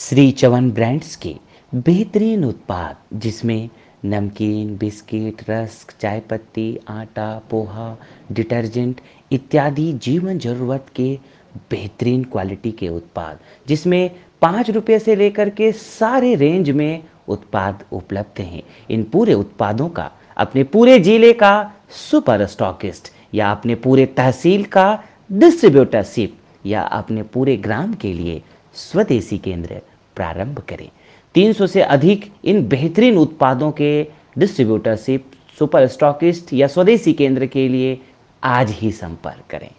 Shri Chyavan brands के बेहतरीन उत्पाद जिसमें नमकीन बिस्किट रस्क चाय पत्ती आटा पोहा डिटर्जेंट इत्यादि जीवन ज़रूरत के बेहतरीन क्वालिटी के उत्पाद जिसमें पाँच रुपये से लेकर के सारे रेंज में उत्पाद उपलब्ध हैं इन पूरे उत्पादों का अपने पूरे जिले का सुपर स्टॉकिस्ट या अपने पूरे तहसील का डिस्ट्रीब्यूटरशिप या अपने पूरे ग्राम के लिए स्वदेशी केंद्र प्रारंभ करें 300 से अधिक इन बेहतरीन उत्पादों के डिस्ट्रीब्यूटरशिप सुपर स्टॉकिस्ट या स्वदेशी केंद्र के लिए आज ही संपर्क करें